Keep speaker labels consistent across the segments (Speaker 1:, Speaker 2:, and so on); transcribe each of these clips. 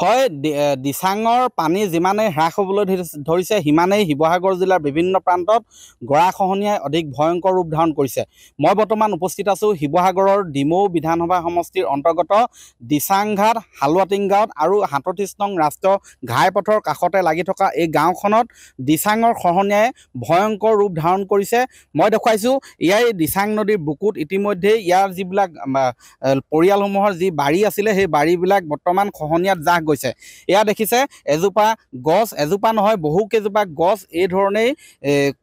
Speaker 1: হয় দিচাঙৰ পানী যিমানেই হ্ৰাস হ'বলৈ ধৰিছে সিমানেই শিৱসাগৰ জিলাৰ বিভিন্ন প্ৰান্তত গৰাখহনীয়াই অধিক ভয়ংকৰ ৰূপ ধাৰণ কৰিছে মই বৰ্তমান উপস্থিত আছোঁ শিৱসাগৰৰ ডিমৌ বিধানসভা সমষ্টিৰ অন্তৰ্গত দিচাংঘাট হালুৱাটিং গাঁৱত আৰু সাতত্ৰিছ নং ৰাষ্ট্ৰীয় ঘাইপথৰ কাষতে লাগি থকা এই গাঁওখনত দিচাঙৰ খহনীয়াই ভয়ংকৰ ৰূপ ধাৰণ কৰিছে মই দেখুৱাইছোঁ ইয়াৰ দিচাং নদীৰ বুকুত ইতিমধ্যেই ইয়াৰ যিবিলাক পৰিয়ালসমূহৰ যি বাৰী আছিলে সেই বাৰীবিলাক বৰ্তমান খহনীয়াত যা আগবাঢ়িছে এয়া দেখিছে এজোপা গছ এজোপা নহয় বহু কেইজোপা গছ এই ধৰণেই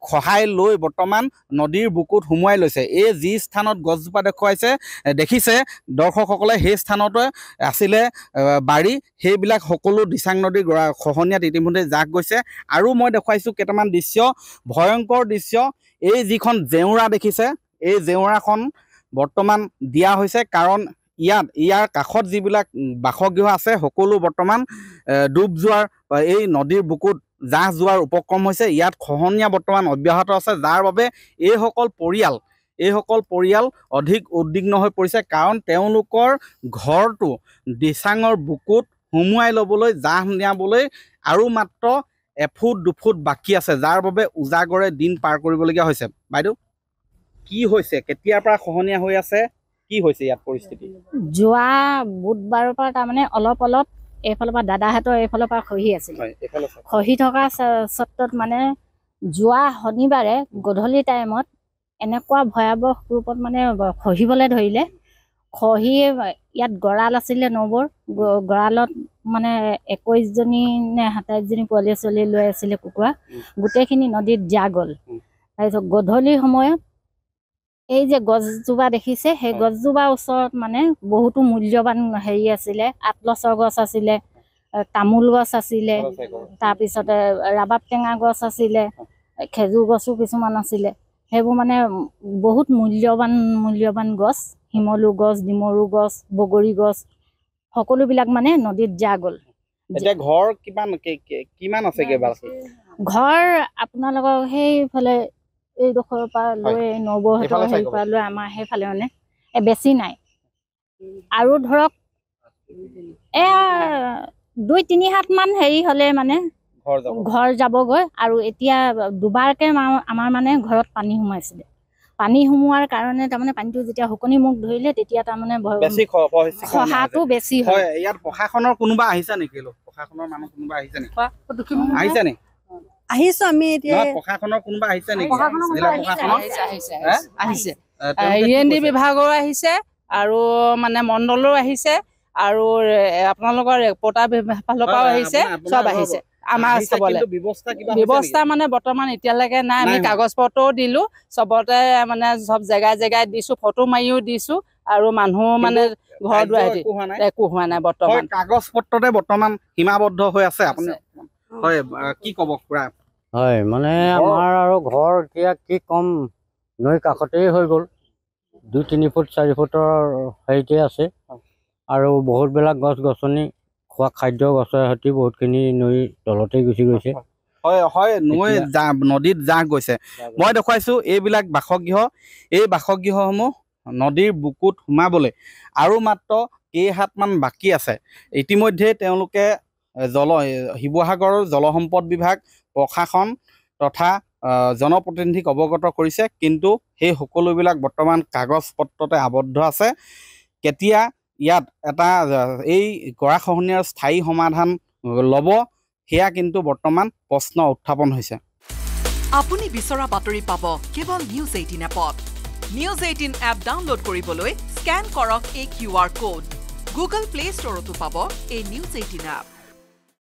Speaker 1: খহাই লৈ বৰ্তমান নদীৰ বুকুত সোমোৱাই লৈছে এই যি স্থানত গছজোপা দেখুৱাইছে দেখিছে দৰ্শকসকলে সেই স্থানতে আছিলে বাৰী সেইবিলাক সকলো দিচাং নদীৰ গৰা খহনীয়াত ইতিমধ্যে জাগ গৈছে আৰু মই দেখুৱাইছোঁ কেইটামান দৃশ্য ভয়ংকৰ দৃশ্য এই যিখন জেওৰা দেখিছে এই জেওৰাখন বৰ্তমান দিয়া হৈছে কাৰণ ইয়াত ইয়াৰ কাষত যিবিলাক বাসগৃহ আছে সকলো বৰ্তমান ডুব যোৱাৰ এই নদীৰ বুকুত জাহ যোৱাৰ উপক্ৰম হৈছে ইয়াত খহনীয়া বৰ্তমান অব্যাহত আছে যাৰ বাবে এইসকল পৰিয়াল এইসকল পৰিয়াল অধিক উদ্বিগ্ন হৈ পৰিছে কাৰণ তেওঁলোকৰ ঘৰটো দিচাঙৰ বুকুত সুমুৱাই ল'বলৈ জাহ নিয়াবলৈ আৰু মাত্ৰ এফুট দুফুট বাকী আছে যাৰ বাবে উজাগৰে দিন পাৰ কৰিবলগীয়া হৈছে বাইদেউ কি হৈছে কেতিয়াৰ পৰা খহনীয়া হৈ আছে কি হৈছে ইয়াত পৰিস্থিতি
Speaker 2: যোৱা বুধবাৰৰ পৰা তাৰমানে অলপ অলপ এইফালৰ পৰা দাদাহঁতৰ এইফালৰ পৰা খহি আছিল খহি থকা স্বত্বত মানে যোৱা শনিবাৰে গধূলি টাইমত এনেকুৱা ভয়াৱহ ৰূপত মানে খহিবলৈ ধৰিলে খহি ইয়াত গঁড়াল আছিলে নবৰ গঁড়ালত মানে একৈশজনী নে সাতাইশজনী পোৱালি ছোৱালী লৈ আছিলে কুকুৰা গোটেইখিনি নদীত জাগল তাৰপিছত গধূলি সময়ত এই যে গছজোপা দেখিছে সেই গছজোপাৰ ওচৰত মানে বহুতো মূল্যৱান হেৰি আছিলে আটলছৰ গছ আছিলে তামোল গছ আছিলে তাৰপিছতে ৰাবাব টেঙা গছ আছিলে খেজুৰ গছো কিছুমান আছিলে সেইবোৰ মানে বহুত মূল্যৱান মূল্যৱান গছ শিমলু গছ ডিমৰু গছ বগৰী গছ সকলোবিলাক মানে নদীত যা গ'ল
Speaker 1: ঘৰ কিমান কিমান আছে
Speaker 2: ঘৰ আপোনালোকৰ সেইফালে এইডোখৰৰ পৰা লৈ নবহঁতৰ হেৰি পৰা লৈ আমাৰ সেইফালে মানে বেছি নাই আৰু ধৰক এয়া দুই তিনি হাতমান হেৰি হ'লে মানে ঘৰ যাবগৈ আৰু এতিয়া দুবাৰকে আমাৰ মানে ঘৰত পানী সোমাইছিলে পানী সোমোৱাৰ কাৰণে তাৰমানে পানীটো যেতিয়া শুকনি মুখ ধৰিলে তেতিয়া তাৰমানে সহাটো বেছি হয়
Speaker 1: ইয়াত প্ৰশাসনৰ কোনোবা আহিছা নেকি প্ৰশাসনৰ মানুহ কোনোবা আহিছে নেকি আহিছে নেকি
Speaker 2: আহিছো আৰু মানে মণ্ডলৰো আহিছে আৰু আপোনালোকৰ পতা ফালৰ পৰাও আহিছে চব আহিছে আমাৰ চবলে ব্যৱস্থা মানে বৰ্তমান এতিয়ালৈকে নাই আমি কাগজ পত্ৰও দিলো চবতে মানে চব জেগাই জেগাই দিছো ফটো মাৰিও দিছো আৰু মানুহ মানে ঘৰ দুৱাৰ একো হোৱা নাই
Speaker 1: বৰ্তমান কাগজ পত্ৰতে বৰ্তমান সীমাবদ্ধ হৈ আছে আপুনি হয়
Speaker 2: মানে আমাৰ আৰু ঘৰ এতিয়া কি কম নৈ কাষতেই হৈ গ'ল দুই তিনি ফুট চাৰি ফুটৰ হেৰিতে আছে আৰু বহুতবিলাক গছ গছনি খোৱা খাদ্য গছৰ সৈতে বহুতখিনি নৈ তলতেই গুচি গৈছে
Speaker 1: হয় হয় নৈ জা নদীত জাহ গৈছে মই দেখুৱাইছোঁ এইবিলাক বাসগৃহ এই বাসগৃহসমূহ নদীৰ বুকুত সোমাবলৈ আৰু মাত্ৰ কেইহাতমান বাকী আছে ইতিমধ্যেই তেওঁলোকে জল শিৱসাগৰৰ জলসম্পদ বিভাগ প্ৰশাসন তথা জনপ্ৰতিনিধিক অৱগত কৰিছে কিন্তু সেই সকলোবিলাক বৰ্তমান কাগজ পত্ৰতে আবদ্ধ আছে কেতিয়া ইয়াত এটা এই গৰাখহনীয়াৰ স্থায়ী সমাধান ল'ব সেয়া কিন্তু বৰ্তমান প্ৰশ্ন উত্থাপন হৈছে আপুনি বিচৰা বাতৰি পাব কেৱল নিউজ এইটিন এপত নিউজ এইটিন এপ ডাউনলোড কৰিবলৈ স্কেন কৰক এই Q R code Google Play ষ্টৰতো পাব এই নিউজ এইটিন এপ